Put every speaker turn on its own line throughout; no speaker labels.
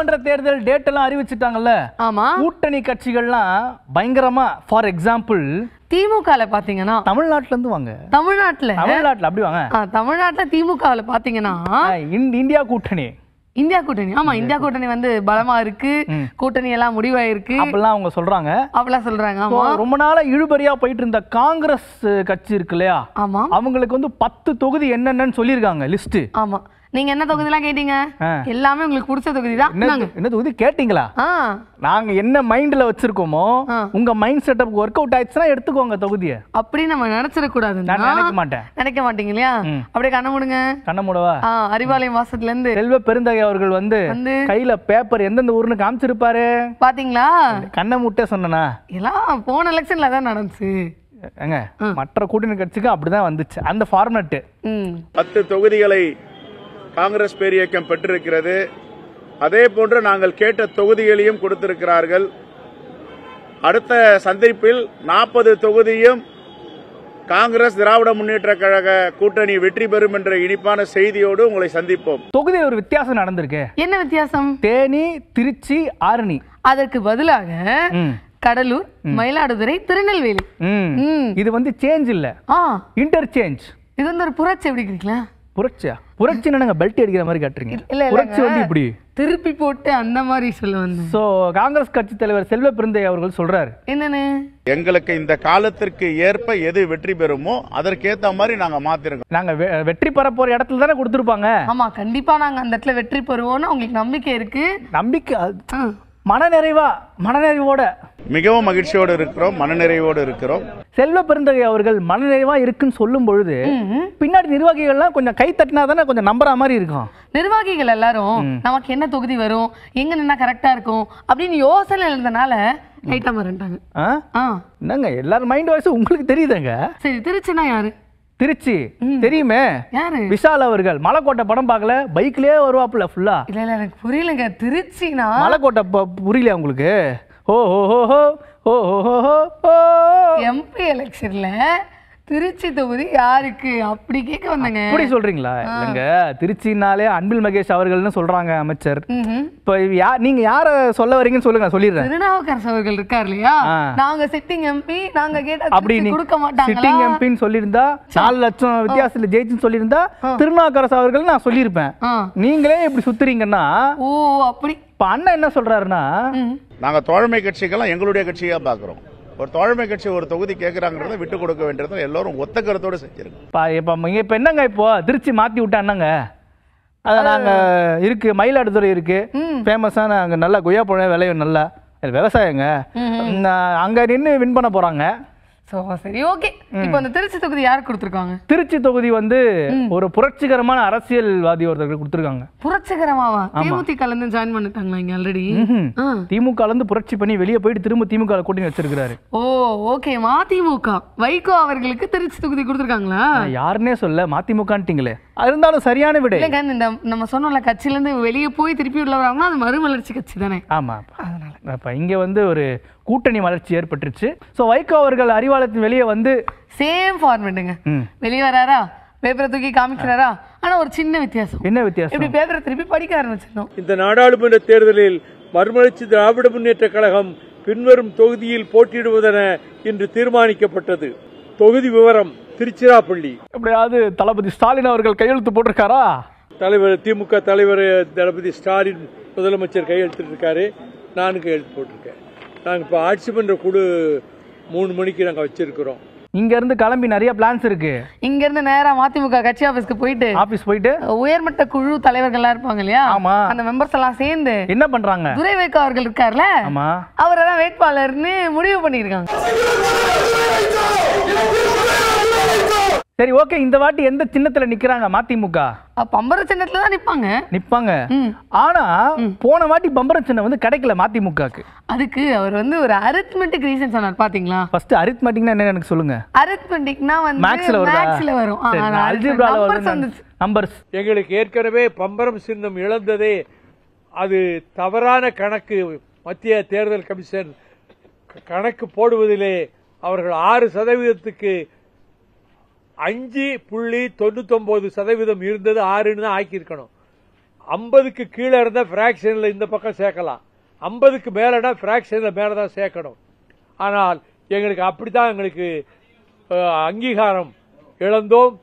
சட்டமன்ற தேர்தல் டேட் எல்லாம் அறிவிச்சிட்டாங்கல்ல ஆமா கூட்டணி கட்சிகள்லாம் பயங்கரமா
ஃபார் எக்ஸாம்பிள் திமுக பாத்தீங்கன்னா தமிழ்நாட்டுல இருந்து வாங்க தமிழ்நாட்டுல தமிழ்நாட்டுல அப்படி வாங்க தமிழ்நாட்டுல திமுகல பாத்தீங்கன்னா இந்தியா கூட்டணி இந்தியா கூட்டணி ஆமா இந்தியா கூட்டணி வந்து பலமா இருக்கு கூட்டணி எல்லாம் முடிவாயிருக்கு அப்படிலாம் அவங்க சொல்றாங்க அப்படிலாம் சொல்றாங்க ஆமா
ரொம்ப நாளா இழுபறியா போயிட்டு இருந்த காங்கிரஸ் கட்சி இருக்கு இல்லையா ஆமா அவங்களுக்கு வந்து பத்து தொகுதி என்னென்னு சொல்லியிருக்காங்க லிஸ்ட்
ஆமா நீங்க என்ன தொகுதி எல்லாம் கேட்டீங்க எல்லாமே உங்களுக்கு பிடிச்ச தொகுதி தான்
என்ன தொகுதி கேட்டீங்களா நாங்க என்ன மைண்ட்ல வச்சிருக்கோமோ உங்க மைண்ட் செட்டப் ஒர்க் அவுட் ஆயிடுச்சுன்னா எடுத்துக்கோங்க தொகுதியை
அப்படி நம்ம நினைச்சிட கூடாது நினைக்க மாட்டேன் நினைக்க மாட்டீங்க இல்லையா அப்படியே கண்ண மூடுங்க கண்ண மூடவா அறிவாலயம் வாசத்துல இருந்து
செல்வ பெருந்தகை அவர்கள் வந்து கையில பேப்பர் எந்தெந்த ஊர்னு காமிச்சிருப்பாரு பாத்தீங்களா கண்ணை மூட்டே சொன்னனா
எல்லாம் போன எலெக்ஷன்ல தான் நடந்துச்சு
ஏங்க மற்ற கூட்டணி கட்சிக்கு அப்படிதான் வந்துச்சு அந்த ஃபார்மேட்டு
பத்து தொகுதிகளை காங்கிரஸ் பேரியக்கம் பெற்றிருக்கிறது அதே போன்று நாங்கள் கேட்ட தொகுதிகளையும் கொடுத்திருக்கிறார்கள் அடுத்த சந்திப்பில் நாற்பது தொகுதியும் காங்கிரஸ் திராவிட முன்னேற்ற கழக கூட்டணி வெற்றி பெறும் என்ற இனிப்பான செய்தியோடு உங்களை சந்திப்போம்
தொகுதியில் ஒரு
வித்தியாசம் நடந்திருக்கு
என்ன வித்தியாசம் தேனி திருச்சி ஆரணி அதற்கு பதிலாக கடலூர் மயிலாடுதுறை திருநெல்வேலி
இது வந்து சேஞ்ச் இல்ல சேஞ்ச்
இது வந்து ஒரு புரட்சி எப்படி
புரட்சியா புரட்சி என்னங்க பெல்ட் அடிக்கிற மாதிரி காட்டுறீங்க புரட்சி வந்து இப்படி
திருப்பி போட்டு அந்த மாதிரி சொல்ல
சோ காங்கிரஸ் கட்சி தலைவர் செல்வ பிறந்தை அவர்கள் சொல்றாரு என்னன்னு எங்களுக்கு இந்த காலத்திற்கு ஏற்ப எது வெற்றி பெறுமோ அதற்கேத்த மாதிரி நாங்க மாத்திருக்கோம் நாங்க வெற்றி பெற போற இடத்துல தானே கொடுத்துருப்பாங்க
ஆமா கண்டிப்பா நாங்க அந்த இடத்துல வெற்றி பெறுவோம்னு உங்களுக்கு நம்பிக்கை இருக்கு நம்பிக்கை மனநிறைவா மனநிறைவோட
மிகவும் மகிழ்ச்சியோடு இருக்கிறோம் மனநிறைவோடு இருக்கிறோம் செல்வ பெருந்தகை அவர்கள் மனநிறைவா இருக்குன்னு சொல்லும் பொழுது பின்னாடி நிர்வாகிகள்லாம் கொஞ்சம் கை தட்டினா தானே கொஞ்சம் நம்புற மாதிரி இருக்கும்
நிர்வாகிகள் எல்லாரும் நமக்கு என்ன தொகுதி வரும் எங்க நின்னா கரெக்டா இருக்கும் அப்படின்னு யோசனை இருந்தனால லைட்டா
ஆ என்னங்க எல்லாரும் மைண்ட் வாய்ஸ் உங்களுக்கு தெரியுதுங்க
சரி திருச்சினா யாரு
திருச்சி தெரியுமே விஷால் அவர்கள் மலைக்கோட்டை படம் பார்க்கல பைக்லயே வருவாப்புல ஃபுல்லா
இல்ல இல்ல எனக்கு புரியலங்க திருச்சினா
மலைக்கோட்டை புரியல உங்களுக்கு ஓ ஹோ ஹோ ஹோ ஹோ ஹோ
ஹோ எம்பி எலெக்ஷன்ல திருச்சி தொகுதி யாருக்கு அப்படி கேட்க வந்தங்க அப்படி
சொல்றீங்களா இல்லைங்க திருச்சினாலே அன்பில் மகேஷ் அவர்கள்னு சொல்றாங்க அமைச்சர் இப்போ நீங்க யார சொல்ல வரீங்கன்னு சொல்லுங்க சொல்லிடுறேன்
திருநாவுக்கரசு அவர்கள் இருக்கார் இல்லையா நாங்க சிட்டிங் எம்பி நாங்க கேட்டா அப்படி கொடுக்க மாட்டாங்க சிட்டிங்
எம்பின்னு சொல்லியிருந்தா நாலு லட்சம் வித்தியாசத்துல ஜெயிச்சுன்னு சொல்லியிருந்தா திருநாவுக்கரசு அவர்கள் நான் சொல்லியிருப்பேன் நீங்களே இப்படி சுத்துறீங்கன்னா ஓ அப்படி இப்ப அண்ணன் என்ன சொல்றாருன்னா நாங்க தோழமை கட்சிக்கெல்லாம் எங்களுடைய கட்சியா பாக்குறோம் ஒரு தோழமை கட்சி ஒரு தொகுதி கேட்குறாங்கிறத விட்டு கொடுக்க வேண்டியது எல்லோரும் ஒத்த கருத்தோடு செஞ்சிருக்கோம் இப்போ இப்போ இப்போ என்னங்க இப்போ திருச்சி மாற்றி விட்டா என்னங்க அதை நாங்கள் இருக்கு மயிலாடுதுறை இருக்கு ஃபேமஸான அங்கே நல்லா கொய்யா பழம் விளையும் நல்லா விவசாயங்க அங்கே நின்று வின் பண்ண போகிறாங்க
ஸோ சரி ஓகே இப்போ அந்த திருச்சி தொகுதி யார் கொடுத்துருக்காங்க
திருச்சி தொகுதி வந்து ஒரு புரட்சிகரமான அரசியல்வாதி ஒருத்தருக்கு கொடுத்துருக்காங்க
புரட்சிகரமாவா திமுக இருந்து ஜாயின் பண்ணிட்டாங்களா இங்க ஆல்ரெடி
திமுக வந்து புரட்சி பண்ணி வெளியே போயிட்டு திரும்ப திமுக கூட்டணி வச்சிருக்காரு
ஓ ஓகே மதிமுக வைகோ அவர்களுக்கு திருச்சி தொகுதி கொடுத்துருக்காங்களா
யாருன்னே சொல்ல மதிமுகன்ட்டீங்களே இருந்தாலும் சரியான விட
இந்த நம்ம சொன்னோம்ல இருந்து வெளியே போய் திருப்பி உள்ள வராங்கன்னா அது மறுமலர்ச்சி கட்சி தானே
ஆமாம் அப்போ இங்கே வந்து ஒரு கூட்டணி வளர்ச்சி ஏற்பட்டுருச்சு
ஸோ வைகோ அவர்கள் அறிவாலயத்தின் வெளியே வந்து சேம் ஃபார்மேட்டுங்க வெளியே வராரா பேப்பரை தூக்கி காமிக்கிறாரா ஆனால் ஒரு சின்ன வித்தியாசம் என்ன வித்தியாசம் இப்படி பேப்பரை திருப்பி படிக்க ஆரம்பிச்சிருந்தோம்
இந்த நாடாளுமன்ற தேர்தலில் மறுமலர்ச்சி திராவிட முன்னேற்ற கழகம் பின்வரும் தொகுதியில் போட்டியிடுவதென இன்று தீர்மானிக்கப்பட்டது தொகுதி விவரம் திருச்சிராப்பள்ளி எப்படியாவது தளபதி ஸ்டாலின் அவர்கள் கையெழுத்து போட்டிருக்காரா தலைவர் திமுக தலைவர் தளபதி ஸ்டாலின் முதலமைச்சர் இருக்காரு நான் கையெழுத்து போட்டிருக்கேன் நாங்கள் இப்போ ஆட்சி பண்ணுற குழு மூணு மணிக்கு நாங்கள் வச்சிருக்கிறோம்
இங்கேருந்து கிளம்பி நிறைய பிளான்ஸ் இருக்கு
இங்கேருந்து நேராக மதிமுக கட்சி ஆஃபீஸ்க்கு போயிட்டு ஆஃபீஸ் போயிட்டு உயர்மட்ட குழு தலைவர்கள்லாம் இருப்பாங்க இல்லையா ஆமா அந்த மெம்பர்ஸ் எல்லாம் சேர்ந்து
என்ன பண்றாங்க துரை
அவர்கள் இருக்கார்ல ஆமா அவரை தான் வேட்பாளர்னு முடிவு பண்ணியிருக்காங்க சரி ஓகே இந்த வாட்டி
எந்த சின்னத்துல நிக்கிறாங்க மதிமுக
பம்பர சின்னத்துல தான் நிப்பாங்க
நிப்பாங்க ஆனா போன வாட்டி பம்பர சின்னம் வந்து கிடைக்கல மதிமுகக்கு
அதுக்கு அவர் வந்து ஒரு அரித்மெட்டிக் ரீசன் சொன்னார் பாத்தீங்களா
ஃபர்ஸ்ட் அரித்மெட்டிக்னா என்ன எனக்கு சொல்லுங்க
அரித்மெட்டிக்னா வந்து மேக்ஸ்ல வரும் மேக்ஸ்ல வரும் அல்ஜிப்ரால வரும்
நம்பர்ஸ் எங்களுக்கு ஏற்கனவே பம்பரம் சின்னம் இழந்ததே அது தவறான கணக்கு மத்திய தேர்தல் கமிஷன் கணக்கு போடுவதிலே அவர்கள் ஆறு சதவீதத்துக்கு அஞ்சு புள்ளி தொண்ணூத்தொன்பது சதவீதம் இருந்தது ஆறுன்னு தான் ஆக்கியிருக்கணும் ஐம்பதுக்கு கீழே இருந்தால் ஃப்ராக்ஷனில் இந்த பக்கம் சேர்க்கலாம் ஐம்பதுக்கு மேலேனா ஃப்ராக்ஷனில் மேலே தான் சேர்க்கணும் ஆனால் எங்களுக்கு அப்படி தான் எங்களுக்கு அங்கீகாரம் இழந்தோம்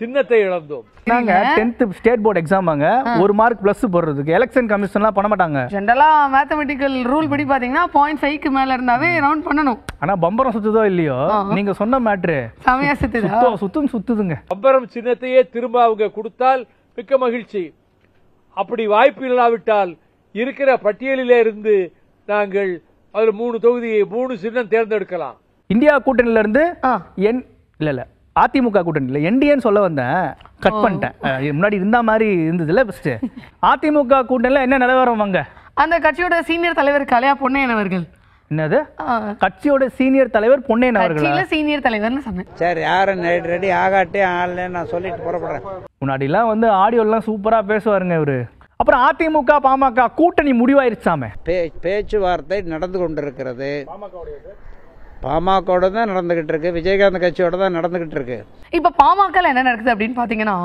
சின்னத்தை இழந்தோம் நாங்க 10th
ஸ்டேட் போர்டு எக்ஸாம் எக்ஸாமாங்க ஒரு மார்க் ப்ளஸ் போடுறதுக்கு எலெக்ஷன் கமிஷன்லாம் பண்ண மாட்டாங்க
ஜெனரலா மேத்தமெட்டிக்கல் ரூல் படி பாத்தீங்கன்னா 0.5க்கு மேல இருந்தாவே ரவுண்ட் பண்ணனும்
ஆனா பம்பரம் சுத்துதோ இல்லையோ நீங்க சொன்ன மேட்ரு சமயா சுத்துது சுத்தம் சுத்தம் சுத்துதுங்க
பம்பரம் சின்னத்தையே திரும்ப அவங்க கொடுத்தால் மிக்க மகிழ்ச்சி அப்படி வாய்ப்பு இல்லாவிட்டால் இருக்கிற பட்டியலிலே இருந்து நாங்கள் அதில் மூணு தொகுதியை மூணு சின்னம் தேர்ந்தெடுக்கலாம்
இந்தியா கூட்டணியில இருந்து என் இல்லை இல்லை அதிமுக கூட்டணி இல்லை என்டிஏன்னு சொல்ல வந்தேன் கட் பண்ணிட்டேன் முன்னாடி இருந்த மாதிரி இருந்ததுல ஃபர்ஸ்ட் அதிமுக கூட்டணியில் என்ன நிலவரம் அங்கே
அந்த கட்சியோட சீனியர் தலைவர் கலையா பொன்னையன் அவர்கள்
என்னது கட்சியோட சீனியர் தலைவர் பொன்னையன் அவர்கள்
சீனியர் தலைவர்னு சொன்னேன் சரி யாரும் ரெடி ஆகாட்டே ஆளே நான் சொல்லிட்டு புறப்படுறேன்
முன்னாடிலாம் வந்து ஆடியோலாம் சூப்பராக பேசுவாருங்க இவர் அப்புறம் அதிமுக பாமக கூட்டணி முடிவாயிருச்சாமே பேச்சுவார்த்தை நடந்து கொண்டிருக்கிறது பாமகோட தான் நடந்துகிட்டு இருக்கு விஜயகாந்த் கட்சியோட தான் நடந்துகிட்டு இருக்கு
இப்ப பாமக என்ன நடக்குது அப்படின்னு பாத்தீங்கன்னா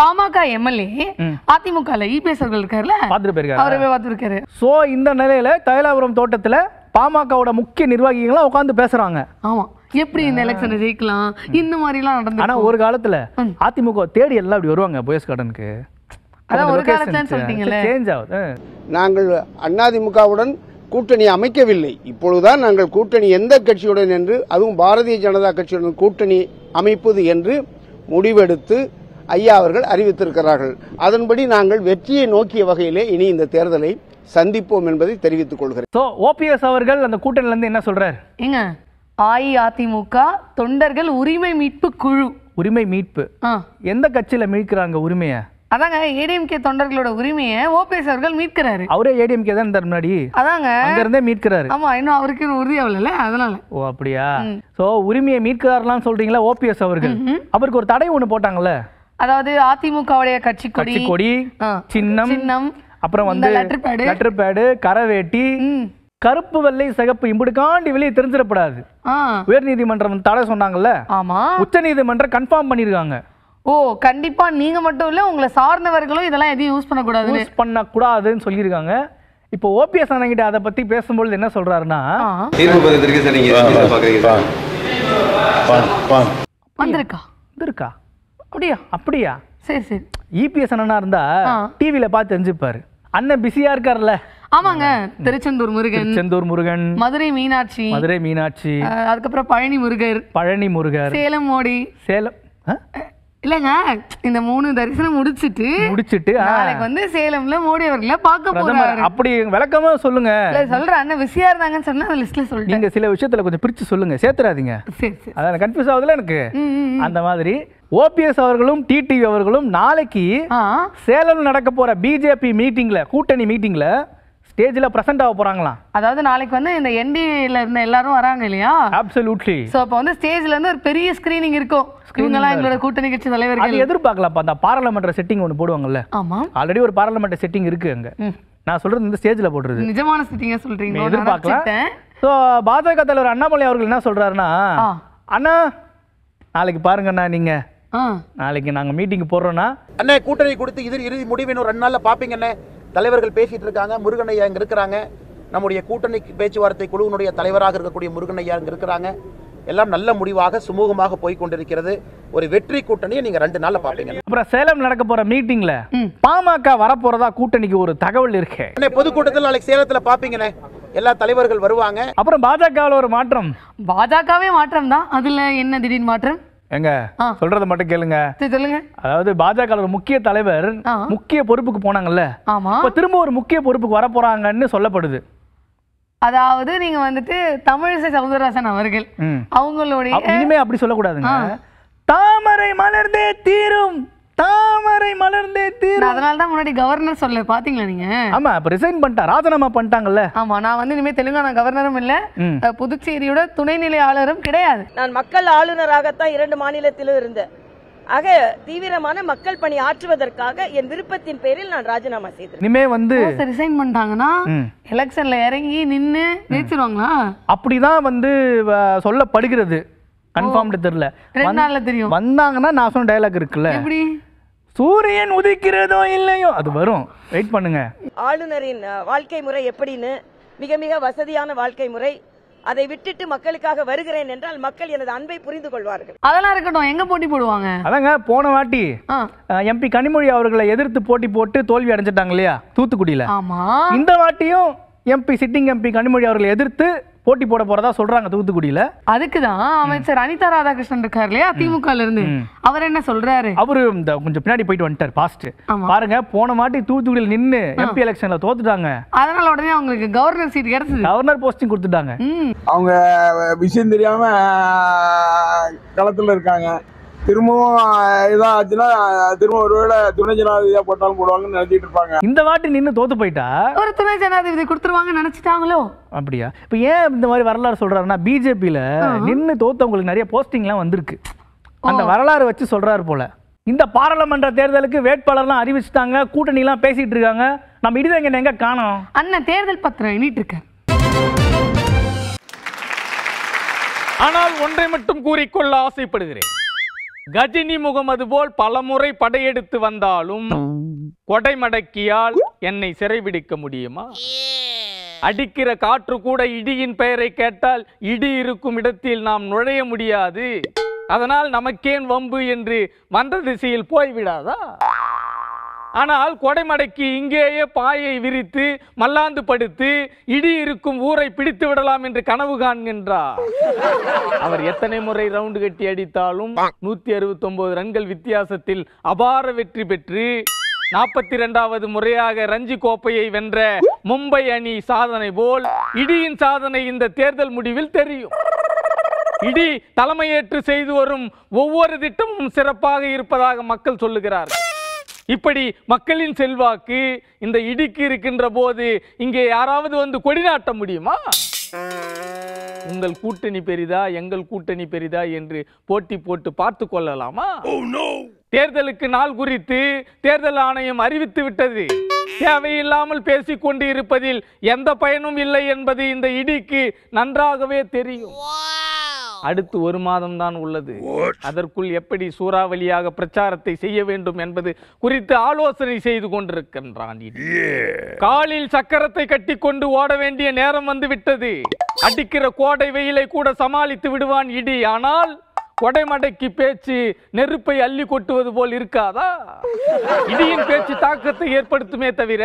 பாமக எம்எல்ஏ அதிமுக இபிஎஸ் அவர்கள் இருக்காருல்ல பாத்துட்டு போயிருக்காரு அவரவே
பார்த்துருக்காரு சோ இந்த நிலையில தைலாபுரம் தோட்டத்துல பாமகவோட முக்கிய நிர்வாகிகள்லாம் உட்காந்து பேசுறாங்க
ஆமா எப்படி இந்த எலெக்ஷனை ஜெயிக்கலாம் இந்த மாதிரிலாம் நடந்து ஆனா ஒரு
காலத்துல அதிமுக தேடி எல்லாம் அப்படி வருவாங்க போயஸ் கார்டனுக்கு
அதான் ஒரு காலத்துல சொல்லிட்டீங்களே
சேஞ்ச் ஆகுது
நாங்கள் அதிமுகவுடன் கூட்டணி அமைக்கவில்லை இப்பொழுதுதான் நாங்கள் கூட்டணி எந்த கட்சியுடன் என்று அதுவும் பாரதிய ஜனதா கட்சியுடன் கூட்டணி அமைப்பது என்று முடிவெடுத்து ஐயா அவர்கள் அறிவித்திருக்கிறார்கள் அதன்படி நாங்கள் வெற்றியை நோக்கிய வகையிலே இனி இந்த தேர்தலை
சந்திப்போம் என்பதை தெரிவித்துக் கொள்கிறேன் ஸோ ஓபிஎஸ் அவர்கள் அந்த கூட்டணியிலேருந்து என்ன சொல்றாரு
எங்க அஇஅதிமுக தொண்டர்கள் உரிமை மீட்பு குழு
உரிமை மீட்பு எந்த கட்சியில் மீட்கிறாங்க உரிமையை
அதாங்க ஏடிஎம்கே தொண்டர்களோட உரிமையை ஓபிஎஸ் அவர்கள் மீட்கிறாரு அவரே
ஏடிஎம்கே தான் இருந்தார் முன்னாடி
அதாங்க அங்க இருந்தே மீட்கிறாரு ஆமா இன்னும் அவருக்கு உறுதி ஆகல அதனால
ஓ அப்படியா சோ உரிமையை மீட்கிறார்லாம் சொல்றீங்களா ஓபிஎஸ் அவர்கள் அவருக்கு ஒரு தடை ஒண்ணு போட்டாங்கல்ல
அதாவது அதிமுகவுடைய கட்சி கொடி கொடி
சின்னம் சின்னம் அப்புறம் வந்து லெட்டர் பேடு லெட்டர் பேடு கரவேட்டி கருப்பு வெள்ளை சிகப்பு இம்புடுக்காண்டி வெளியே தெரிஞ்சிடப்படாது உயர் நீதிமன்றம் தடை சொன்னாங்கல்ல ஆமா உச்ச நீதிமன்றம் கன்ஃபார்ம் பண்ணிருக்காங்க
ஓ கண்டிப்பா நீங்க மட்டும் இல்ல உங்களை சார்ந்தவர்களும் இதெல்லாம் எதையும் யூஸ் பண்ணக்கூடாது யூஸ்
பண்ணக்கூடாதுன்னு சொல்லியிருக்காங்க இப்போ ஓபிஎஸ் கிட்ட அதை பத்தி பேசும்பொழுது என்ன சொல்றாருன்னா வந்திருக்கா வந்திருக்கா அப்படியா அப்படியா சரி சரி இபிஎஸ் e அண்ணனா இருந்தா டிவியில பார்த்து தெரிஞ்சுப்பாரு அண்ணன் பிஸியா இருக்காருல்ல
ஆமாங்க திருச்செந்தூர் முருகன்
செந்தூர் முருகன்
மதுரை மீனாட்சி மதுரை மீனாட்சி அதுக்கப்புறம் பழனி முருகர்
பழனி முருகர்
சேலம் மோடி சேலம் இல்லங்க இந்த மூணு தரிசனம் முடிச்சிட்டு முடிச்சிட்டு நாளைக்கு வந்து சேலம்ல மோடி அவர்களை பார்க்க போறாரு
அப்படி விளக்கமா சொல்லுங்க இல்ல சொல்ற
அண்ணன் பிஸியா இருந்தாங்கன்னு சொன்னா அந்த லிஸ்ட்ல சொல்லிட்டு
நீங்க சில விஷயத்துல கொஞ்சம் பிரிச்சு சொல்லுங்க சேத்துறாதீங்க சரி சரி அதான் கன்ஃபியூஸ் ஆகுதுல எனக்கு அந்த மாதிரி ஓபிஎஸ் அவர்களும் டிடிவி அவர்களும் நாளைக்கு சேலம் நடக்க போற பிஜேபி மீட்டிங்ல கூட்டணி மீட்டிங்ல ஸ்டேஜில் ப்ரெசென்ட் ஆக போகிறாங்களாம்
அதாவது நாளைக்கு வந்து இந்த என்டிஏல இருந்த எல்லாரும் வராங்க இல்லையா
அப்சல்யூட்லி ஸோ
அப்போ வந்து ஸ்டேஜில் வந்து ஒரு பெரிய ஸ்க்ரீனிங் இருக்கும் இவங்கெல்லாம் எங்களோட கூட்டணி கட்சி தலைவர்கள்
எதிர்பார்க்கலாம் அந்த பாராளுமன்ற செட்டிங் ஒன்று போடுவாங்கல்ல ஆமாம் ஆல்ரெடி ஒரு பாராளுமன்ற செட்டிங் இருக்கு அங்கே நான் சொல்கிறது இந்த ஸ்டேஜில் போடுறது நிஜமான செட்டிங்காக சொல்கிறீங்க எதிர்பார்க்கலாம் ஸோ பாஜக தலைவர் அண்ணாமலை அவர்கள் என்ன சொல்கிறாருன்னா அண்ணா நாளைக்கு பாருங்கண்ணா நீங்கள் நாளைக்கு நாங்க மீட்டிங் போடுறோன்னா அண்ணே கூட்டணி கொடுத்து இது இறுதி முடிவு இன்னும் ரெண்டு நாளில் பார்ப்பீங்கண்ணே தலைவர்கள் பேசிகிட்டு இருக்காங்க முருகனையா இங்கே இருக்கிறாங்க நம்முடைய கூட்டணி பேச்சுவார்த்தை குழுவினுடைய தலைவராக இருக்கக்கூடிய முருகனையா இங்கே இருக்கிறாங்க எல்லாம் நல்ல முடிவாக சுமூகமாக போய் கொண்டிருக்கிறது ஒரு வெற்றி கூட்டணியை நீங்க ரெண்டு நாள்ல பாப்பீங்க அப்புறம் சேலம் நடக்க போற மீட்டிங்ல பாமக வரப்போறதா கூட்டணிக்கு ஒரு தகவல் இருக்கு பொதுக்கூட்டத்தில் நாளைக்கு சேலத்துல பாப்பீங்கண்ணே எல்லா தலைவர்கள் வருவாங்க அப்புறம் பாஜகவில் ஒரு மாற்றம்
பாஜகவே மாற்றம் தான் அதுல என்ன திடீர் மாற்றம்
எங்க சொல்றதை மட்டும் கேளுங்க சொல்லுங்க அதாவது பாஜக ஒரு முக்கிய தலைவர் முக்கிய பொறுப்புக்கு போனாங்கல்ல ஆமா இப்ப திரும்ப ஒரு முக்கிய பொறுப்புக்கு வர போறாங்கன்னு சொல்லப்படுது
அதாவது நீங்க வந்துட்டு தமிழிசை சவுந்தரராசன் அவர்கள் அவங்களுடைய இனிமே
அப்படி சொல்லக்கூடாதுங்க
தாமரை மலர்ந்தே தீரும் தாமரை மலர்ந்தே தீர் அதனால தான் முன்னாடி கவர்னர் சொல்ல பாத்தீங்களா நீங்க ஆமா இப்ப ரிசைன் பண்ணிட்டா ராஜினாமா பண்ணிட்டாங்கல்ல ஆமா நான் வந்து இனிமே தெலுங்கானா கவர்னரும் இல்ல புதுச்சேரியோட துணைநிலை ஆளுநரும் கிடையாது நான் மக்கள் ஆளுநராகத்தான் இரண்டு மாநிலத்திலும் இருந்தேன் ஆக தீவிரமான மக்கள் பணி ஆற்றுவதற்காக என் விருப்பத்தின் பேரில் நான் ராஜினாமா செய்தேன் இனிமே வந்து ரிசைன் பண்ணிட்டாங்கன்னா எலெக்ஷன்ல இறங்கி நின்னு நினைச்சிருவாங்களா அப்படிதான் வந்து
சொல்லப்படுகிறது கன்ஃபார்ம்டு தெரியல நாள்ல தெரியும் வந்தாங்கன்னா நான் சொன்ன டைலாக் இருக்குல்ல எப்படி சூரியன் உதிக்கிறதோ இல்லையோ அது வரும் வெயிட் பண்ணுங்க
ஆளுநரின் வாழ்க்கை முறை எப்படின்னு மிக மிக வசதியான வாழ்க்கை முறை அதை விட்டுட்டு மக்களுக்காக வருகிறேன் என்றால் மக்கள் எனது அன்பை புரிந்து கொள்வார்கள் அதெல்லாம்
இருக்கட்டும் எங்க போட்டி போடுவாங்க அதாங்க போன வாட்டி எம்பி கனிமொழி அவர்களை எதிர்த்து போட்டி போட்டு தோல்வி அடைஞ்சிட்டாங்க இல்லையா தூத்துக்குடியில இந்த வாட்டியும் எம்பி சிட்டிங் எம்பி கனிமொழி அவர்களை எதிர்த்து போட்டி போட போறதா சொல்றாங்க தூத்துக்குடியில
அதுக்கு தான் அமைச்சர் அனிதா ராதாகிருஷ்ணன் இருக்கார் இல்லையா திமுக இருந்து அவர் என்ன சொல்றாரு
அவரு இந்த கொஞ்சம் பின்னாடி போயிட்டு வந்துட்டார் பாஸ்ட் பாருங்க போன மாட்டி தூத்துக்குடியில் நின்னு எம்பி எலெக்ஷன்ல தோத்துட்டாங்க
அதனால உடனே அவங்களுக்கு கவர்னர் சீட் கிடைச்சது
கவர்னர் போஸ்டிங் கொடுத்துட்டாங்க
அவங்க விஷயம் தெரியாம
களத்துல இருக்காங்க திரும்பவும் இதான் ஆச்சுன்னா
திரும்ப ஒருவேளை துணை ஜனாதிபதியாக போட்டாலும் போடுவாங்கன்னு நினைச்சிட்டு இருப்பாங்க
இந்த வாட்டி நின்று தோத்து போயிட்டா
ஒரு துணை ஜனாதிபதி கொடுத்துருவாங்கன்னு நினைச்சிட்டாங்களோ
அப்படியா இப்போ ஏன் இந்த மாதிரி வரலாறு சொல்றாருன்னா பிஜேபியில நின்று தோத்தவங்களுக்கு நிறைய போஸ்டிங்லாம் வந்திருக்கு அந்த வரலாறு வச்சு சொல்றாரு போல இந்த பாராளுமன்ற தேர்தலுக்கு வேட்பாளர்லாம் அறிவிச்சிட்டாங்க கூட்டணிலாம் பேசிட்டு இருக்காங்க நம்ம இடிதங்க எங்க காணோம் அண்ணன் தேர்தல் பத்திரம் எண்ணிட்டு இருக்க
ஆனால் ஒன்றை மட்டும் கூறிக்கொள்ள ஆசைப்படுகிறேன் கஜினி முகமது போல் பலமுறை படையெடுத்து வந்தாலும் கொடை மடக்கியால் என்னை சிறைபிடிக்க முடியுமா அடிக்கிற காற்று கூட இடியின் பெயரை கேட்டால் இடி இருக்கும் இடத்தில் நாம் நுழைய முடியாது அதனால் நமக்கேன் வம்பு என்று வந்த திசையில் போய்விடாதா ஆனால் கொடைமடைக்கு இங்கேயே பாயை விரித்து மல்லாந்து படுத்து இடி இருக்கும் ஊரை பிடித்து விடலாம் என்று கனவு காண்கின்றார் அவர் எத்தனை முறை ரவுண்டு கட்டி அடித்தாலும் நூத்தி அறுபத்தி ஒன்பது ரன்கள் வித்தியாசத்தில் அபார வெற்றி பெற்று நாற்பத்தி இரண்டாவது முறையாக ரஞ்சி கோப்பையை வென்ற மும்பை அணி சாதனை போல் இடியின் சாதனை இந்த தேர்தல் முடிவில் தெரியும் இடி தலைமையேற்று செய்து வரும் ஒவ்வொரு திட்டமும் சிறப்பாக இருப்பதாக மக்கள் சொல்லுகிறார்கள் இப்படி மக்களின் செல்வாக்கு இந்த இடிக்கு இருக்கின்ற போது இங்கே யாராவது வந்து கொடிநாட்ட முடியுமா உங்கள் கூட்டணி பெரிதா எங்கள் கூட்டணி பெரிதா என்று போட்டி போட்டு பார்த்து கொள்ளலாமா oh, தேர்தலுக்கு நாள் குறித்து தேர்தல் ஆணையம் அறிவித்து விட்டது தேவையில்லாமல் கொண்டு இருப்பதில் எந்த பயனும் இல்லை என்பது இந்த இடிக்கு நன்றாகவே தெரியும் அடுத்து ஒரு மாதம் தான் உள்ளது அதற்குள் எப்படி சூறாவளியாக பிரச்சாரத்தை செய்ய வேண்டும் என்பது குறித்து ஆலோசனை செய்து கொண்டிருக்கின்றான் காலில் சக்கரத்தை கட்டி கொண்டு ஓட வேண்டிய நேரம் வந்து விட்டது அடிக்கிற கோடை வெயிலை கூட சமாளித்து விடுவான் இடி ஆனால் கொடைமடைக்கு பேச்சு நெருப்பை அள்ளி கொட்டுவது போல் இருக்காதா இடியின் பேச்சு தாக்கத்தை ஏற்படுத்துமே தவிர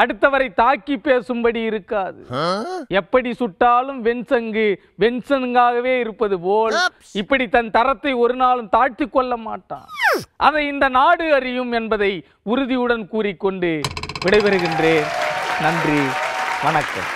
அடுத்தவரை தாக்கி பேசும்படி இருக்காது எப்படி சுட்டாலும் வெண்சங்கு வெண்சங்காகவே இருப்பது போல் இப்படி தன் தரத்தை ஒரு நாளும் தாழ்த்தி கொள்ள மாட்டான் அதை இந்த நாடு அறியும் என்பதை உறுதியுடன் கூறிக்கொண்டு விடைபெறுகின்றேன் நன்றி வணக்கம்